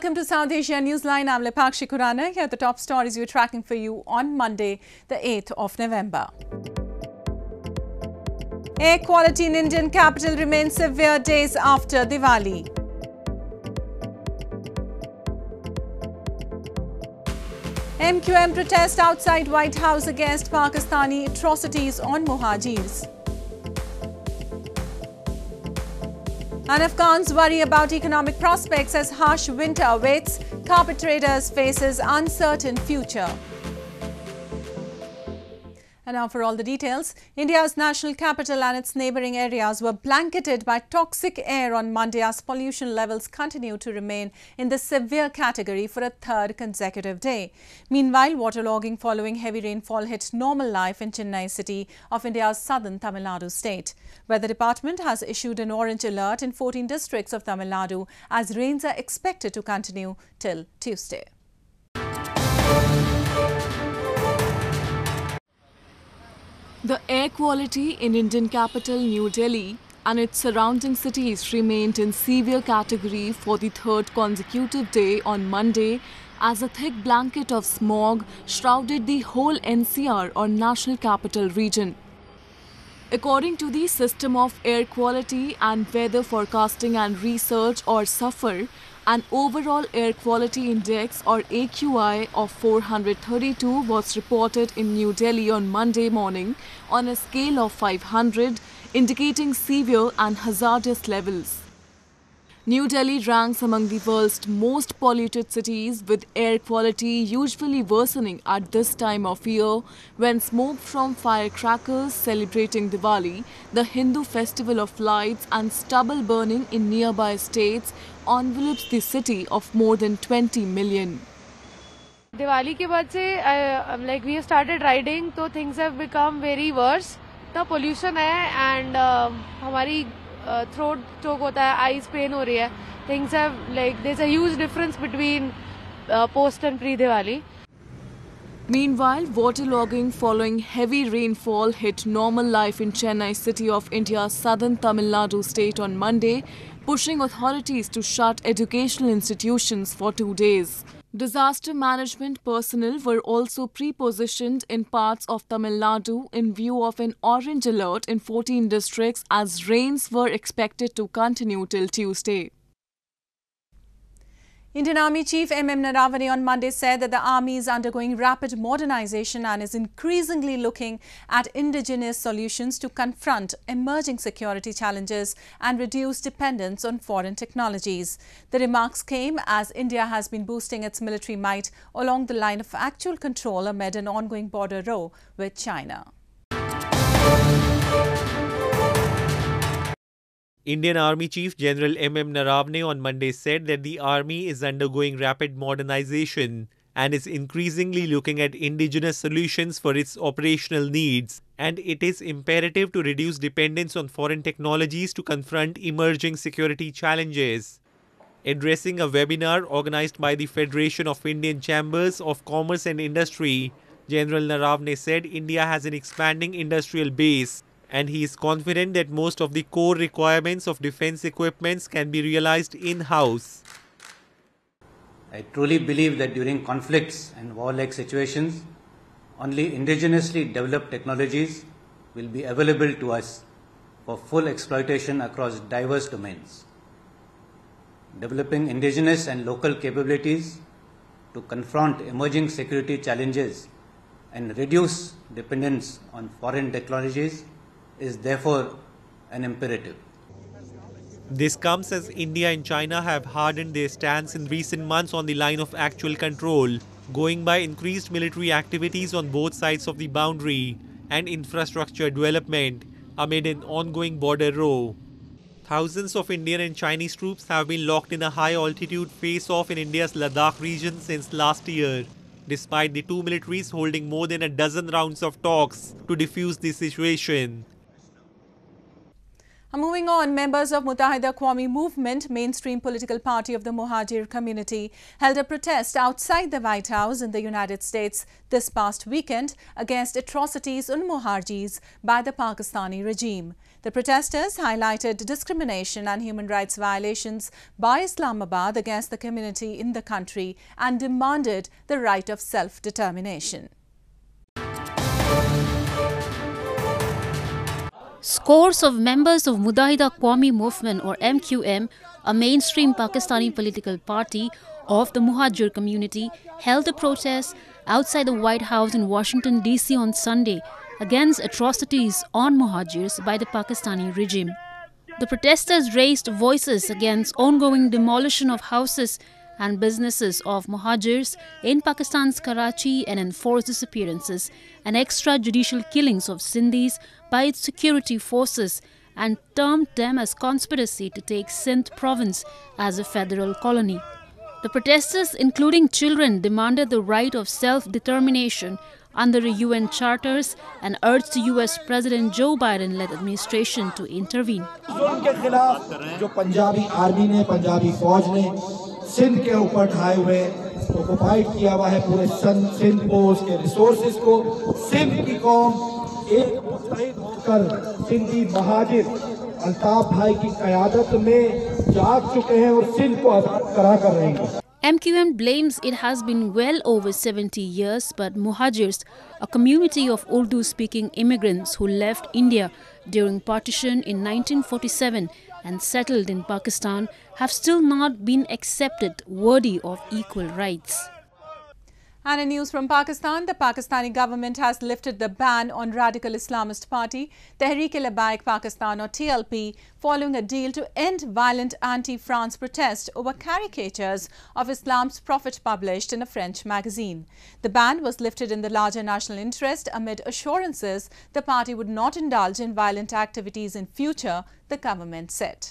Welcome to South Asia Newsline. I'm Lepakshi Kurana. Here are the top stories we're tracking for you on Monday, the 8th of November. Air quality in Indian capital remains severe days after Diwali. MQM protest outside White House against Pakistani atrocities on Mohajirs. And Afghans worry about economic prospects as harsh winter awaits, carpet traders faces uncertain future. And now for all the details, India's national capital and its neighbouring areas were blanketed by toxic air on Monday as pollution levels continue to remain in the severe category for a third consecutive day. Meanwhile, waterlogging following heavy rainfall hit normal life in Chennai city of India's southern Tamil Nadu state. Weather Department has issued an orange alert in 14 districts of Tamil Nadu as rains are expected to continue till Tuesday. The air quality in Indian capital New Delhi and its surrounding cities remained in severe category for the third consecutive day on Monday as a thick blanket of smog shrouded the whole NCR or National Capital Region. According to the System of Air Quality and Weather Forecasting and Research or SUFFER, an overall air quality index or AQI of 432 was reported in New Delhi on Monday morning on a scale of 500, indicating severe and hazardous levels. New Delhi ranks among the world's most polluted cities with air quality usually worsening at this time of year when smoke from firecrackers celebrating Diwali, the Hindu festival of lights and stubble burning in nearby states envelops the city of more than 20 million. Diwali ke baad se, I, uh, um, like we have started riding, so things have become very worse. The pollution hai and uh, throat choke होता है eyes pain हो रही है things have like there a huge difference between post and pre Diwali Meanwhile, waterlogging following heavy rainfall hit normal life in Chennai city of India's southern Tamil Nadu state on Monday, pushing authorities to shut educational institutions for two days. Disaster management personnel were also pre-positioned in parts of Tamil Nadu in view of an orange alert in 14 districts as rains were expected to continue till Tuesday. Indian Army Chief M.M. Naravane on Monday said that the Army is undergoing rapid modernization and is increasingly looking at indigenous solutions to confront emerging security challenges and reduce dependence on foreign technologies. The remarks came as India has been boosting its military might along the line of actual control amid an ongoing border row with China. Indian Army Chief General M.M. Naravne on Monday said that the Army is undergoing rapid modernization and is increasingly looking at indigenous solutions for its operational needs, and it is imperative to reduce dependence on foreign technologies to confront emerging security challenges. Addressing a webinar organized by the Federation of Indian Chambers of Commerce and Industry, General Naravne said India has an expanding industrial base and he is confident that most of the core requirements of defense equipments can be realized in-house. I truly believe that during conflicts and war-like situations, only indigenously developed technologies will be available to us for full exploitation across diverse domains. Developing indigenous and local capabilities to confront emerging security challenges and reduce dependence on foreign technologies is therefore an imperative. This comes as India and China have hardened their stance in recent months on the line of actual control, going by increased military activities on both sides of the boundary and infrastructure development amid an ongoing border row. Thousands of Indian and Chinese troops have been locked in a high altitude face off in India's Ladakh region since last year, despite the two militaries holding more than a dozen rounds of talks to defuse the situation. Uh, moving on, members of Mutahida Kwami Movement, mainstream political party of the Muhajir community, held a protest outside the White House in the United States this past weekend against atrocities on Muhajis by the Pakistani regime. The protesters highlighted discrimination and human rights violations by Islamabad against the community in the country and demanded the right of self-determination. Scores of members of Mujahida Qawmi Movement or MQM, a mainstream Pakistani political party of the Muhajir community, held a protest outside the White House in Washington, D.C. on Sunday against atrocities on Muhajirs by the Pakistani regime. The protesters raised voices against ongoing demolition of houses and businesses of Muhajirs in Pakistan's Karachi and enforced disappearances and extrajudicial killings of Sindhis by its security forces and termed them as conspiracy to take Sindh province as a federal colony. The protesters, including children, demanded the right of self-determination under the UN charters and urged the US President Joe Biden-led administration to intervene. एक मुस्तैद होकर सिंधी महाजिर अल्ताफ भाई की क्यादत में जाग चुके हैं और सिंध को आजाद करा कर रहे हैं MQM blames it has been well over 70 years, but Muhajirs, a community of Urdu speaking immigrants who left India during partition in 1947 and settled in Pakistan, have still not been accepted worthy of equal rights. And in news from Pakistan, the Pakistani government has lifted the ban on radical Islamist party Tehreek-e-Labbaik Pakistan or TLP following a deal to end violent anti-France protests over caricatures of Islam's prophet published in a French magazine. The ban was lifted in the larger national interest amid assurances the party would not indulge in violent activities in future, the government said.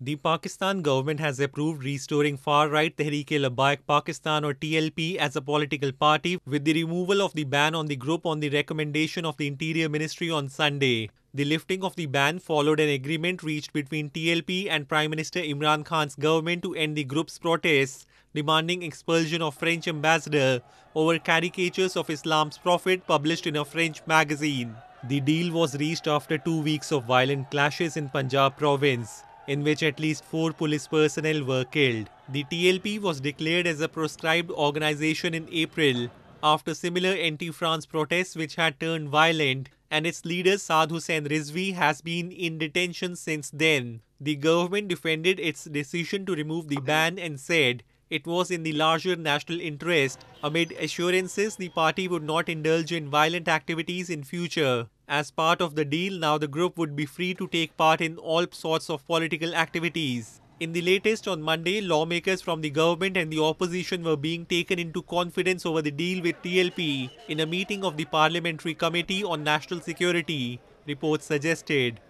The Pakistan government has approved restoring far-right Tehreek-e-Labbaik Pakistan or TLP as a political party with the removal of the ban on the group on the recommendation of the Interior Ministry on Sunday. The lifting of the ban followed an agreement reached between TLP and Prime Minister Imran Khan's government to end the group's protests, demanding expulsion of French ambassador over caricatures of Islam's prophet published in a French magazine. The deal was reached after two weeks of violent clashes in Punjab province in which at least four police personnel were killed. The TLP was declared as a proscribed organization in April after similar anti-France protests which had turned violent and its leader Sadhu Hussein Rizvi has been in detention since then. The government defended its decision to remove the ban and said it was in the larger national interest amid assurances the party would not indulge in violent activities in future. As part of the deal, now the group would be free to take part in all sorts of political activities. In the latest on Monday, lawmakers from the government and the opposition were being taken into confidence over the deal with TLP in a meeting of the Parliamentary Committee on National Security, reports suggested.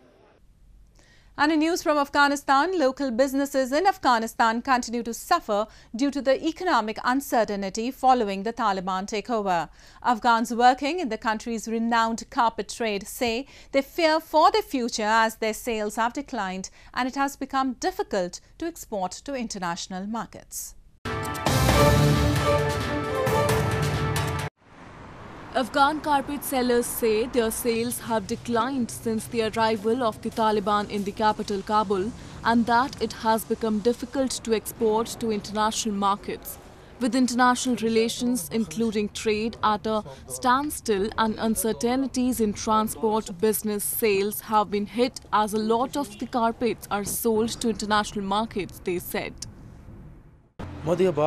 And in news from Afghanistan, local businesses in Afghanistan continue to suffer due to the economic uncertainty following the Taliban takeover. Afghans working in the country's renowned carpet trade say they fear for the future as their sales have declined and it has become difficult to export to international markets. Afghan carpet sellers say their sales have declined since the arrival of the Taliban in the capital Kabul and that it has become difficult to export to international markets. With international relations, including trade, at a standstill and uncertainties in transport, business sales have been hit as a lot of the carpets are sold to international markets, they said. ماضية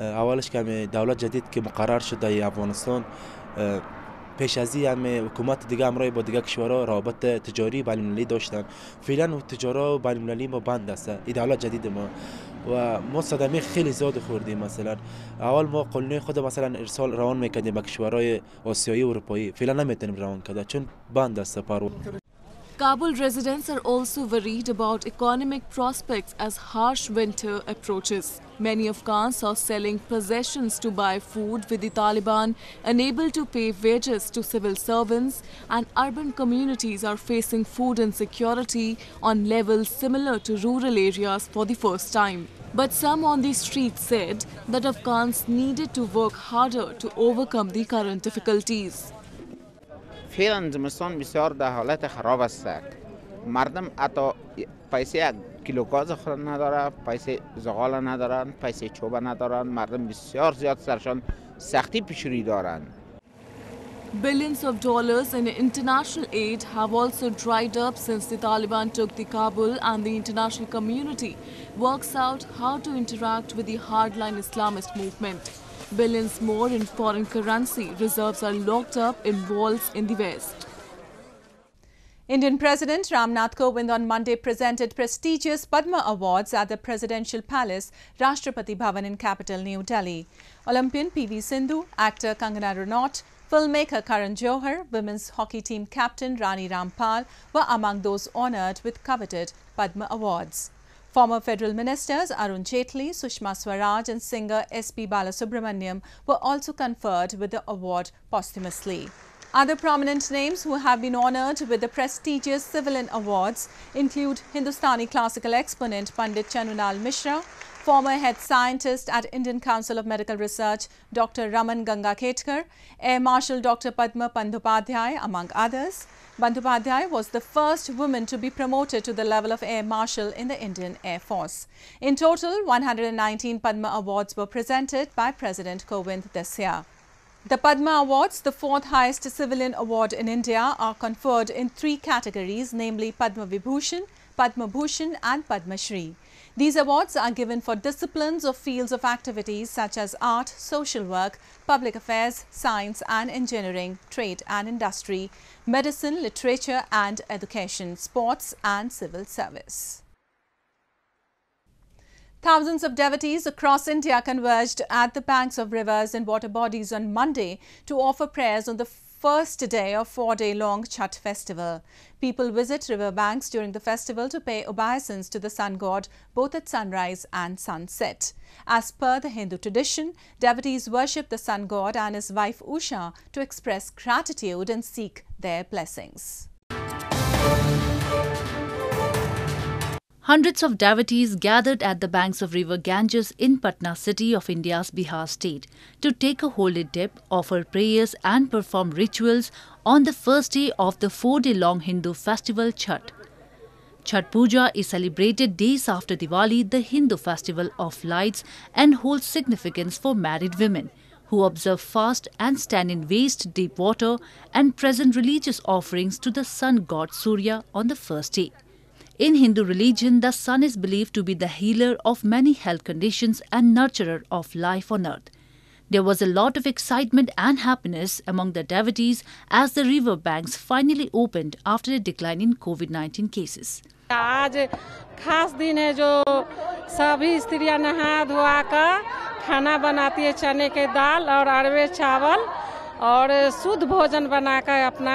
اولش که دولت جدید که مقرر شده ای افغانستان پیش از این همه حکومت دیگه همراه با دیگه کشورها رابط تجاری المللی داشتن فعلا تجارا المللی ما بند است این دولت جدید ما و ما صدمه خیلی زیاد خوردیم مثلا اول ما قلنه خود مثلا ارسال روان میکردیم به کشورهای آسیایی و اروپایی فعلا نمیتونیم روان کرده چون بند است پرو Kabul residents are also worried about economic prospects as harsh winter approaches. Many Afghans are selling possessions to buy food with the Taliban, unable to pay wages to civil servants, and urban communities are facing food insecurity on levels similar to rural areas for the first time. But some on the street said that Afghans needed to work harder to overcome the current difficulties. فعلا زمستان بسیار در حالت خراب است مردم حتی پیسه یک کیلو گاز خود نداره پیسه زغال ندارن پیسه چوبه ندارن مردم بسیار زیاد سرشان سختی پیش دارن Billions of dollars in international aid have also dried up since the Taliban took the Kabul and the international community works out how to interact with the hardline Islamist movement. Billions more in foreign currency reserves are locked up in vaults in the West. Indian President Ramnath Kovind on Monday presented prestigious Padma Awards at the Presidential Palace, Rashtrapati Bhavan in capital New Delhi. Olympian PV Sindhu, actor Kangana Ranaut, filmmaker Karan Johar, women's hockey team captain Rani Rampal were among those honored with coveted Padma Awards. Former federal ministers Arun Jaitley, Sushma Swaraj and singer S.P. Balasubramaniam were also conferred with the award posthumously. Other prominent names who have been honoured with the prestigious Civilian Awards include Hindustani classical exponent Pandit Chanunal Mishra, former head scientist at Indian Council of Medical Research, Dr. Raman Gangaketkar, Air Marshal Dr. Padma Pandupadhyay, among others. Bandupadhyay was the first woman to be promoted to the level of Air Marshal in the Indian Air Force. In total, 119 Padma Awards were presented by President Kovind this year. The Padma Awards, the fourth highest civilian award in India, are conferred in three categories, namely Padma Vibhushan, Padma Bhushan and Padma Shri. These awards are given for disciplines or fields of activities such as art, social work, public affairs, science and engineering, trade and industry, medicine, literature and education, sports and civil service. Thousands of devotees across India converged at the banks of rivers and water bodies on Monday to offer prayers on the first day of four-day long Chhat festival. People visit riverbanks during the festival to pay obeisance to the sun god both at sunrise and sunset. As per the Hindu tradition, devotees worship the sun god and his wife Usha to express gratitude and seek their blessings. Hundreds of devotees gathered at the banks of river Ganges in Patna city of India's Bihar state to take a holy dip, offer prayers and perform rituals on the first day of the four-day long Hindu festival Chhat. Chhat Puja is celebrated days after Diwali, the Hindu festival of lights and holds significance for married women who observe fast and stand in waist deep water and present religious offerings to the sun god Surya on the first day. In Hindu religion, the sun is believed to be the healer of many health conditions and nurturer of life on earth. There was a lot of excitement and happiness among the devotees as the river banks finally opened after a decline in COVID-19 cases. आज खास दिन है जो सभी स्त्रियां नहा धोआ कर खाना बनाती है चने के दाल और अरवे चावल और शुद्ध भोजन बनाकर अपना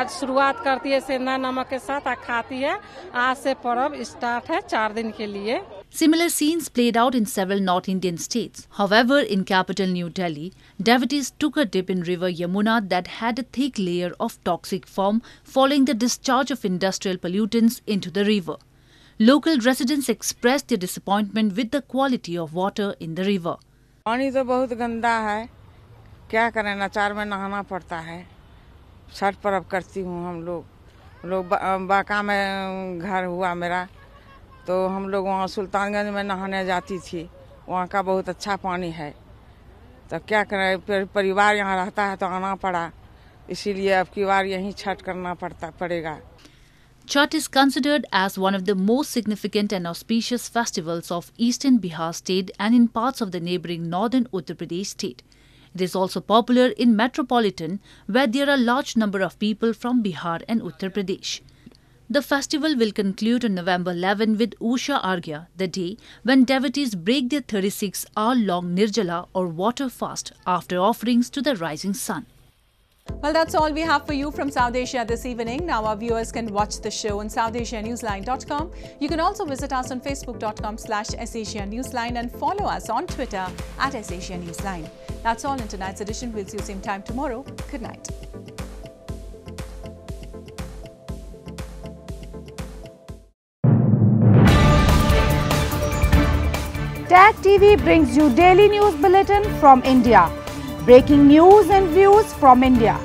आज शुरुआत करती है सेंधा नमक के साथ और खाती है आज से पर्व स्टार्ट है चार दिन के लिए Similar scenes played out in several North Indian states. However, in capital New Delhi, devotees took a dip in river Yamuna that had a thick layer of toxic foam following the discharge of industrial pollutants into the river. Local residents expressed their disappointment with the quality of water in the river. पानी तो बहुत गंदा है क्या करें नचार में नहाना पड़ता है छठ पर्व करती हूँ हम लोग लोग बा, बाका में घर हुआ मेरा तो हम लोग वहाँ सुल्तानगंज में नहाने जाती थी वहाँ का बहुत अच्छा पानी है तो क्या करें फिर परिवार यहाँ रहता है तो आना पड़ा इसीलिए अब की बार यहीं छठ करना पड़ता पड़ेगा Chhat is considered as one of the most significant and auspicious festivals of eastern Bihar state and in parts of the neighboring northern Uttar Pradesh state. It is also popular in metropolitan where there are large number of people from Bihar and Uttar Pradesh. The festival will conclude on November 11 with Usha Argya, the day when devotees break their 36 hour long Nirjala or water fast after offerings to the rising sun. Well, that's all we have for you from South Asia this evening. Now our viewers can watch the show on SouthAsiaNewsline.com. You can also visit us on Facebook.com slash SAsiaNewsline and follow us on Twitter at SAsiaNewsline. That's all in tonight's edition. We'll see you same time tomorrow. Good night. TAG TV brings you daily news bulletin from India breaking news and views from India.